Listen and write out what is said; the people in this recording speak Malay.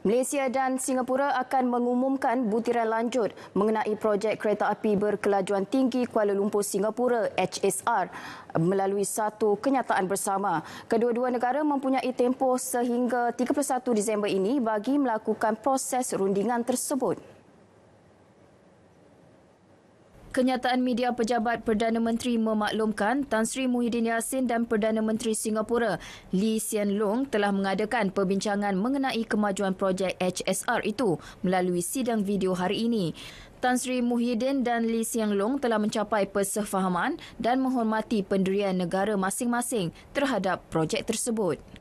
Malaysia dan Singapura akan mengumumkan butiran lanjut mengenai projek kereta api berkelajuan tinggi Kuala Lumpur Singapura HSR melalui satu kenyataan bersama. Kedua-dua negara mempunyai tempoh sehingga 31 Disember ini bagi melakukan proses rundingan tersebut. Kenyataan media pejabat Perdana Menteri memaklumkan Tan Sri Muhyiddin Yassin dan Perdana Menteri Singapura Lee Hsien Loong telah mengadakan perbincangan mengenai kemajuan projek HSR itu melalui sidang video hari ini. Tan Sri Muhyiddin dan Lee Hsien Loong telah mencapai persefahaman dan menghormati pendirian negara masing-masing terhadap projek tersebut.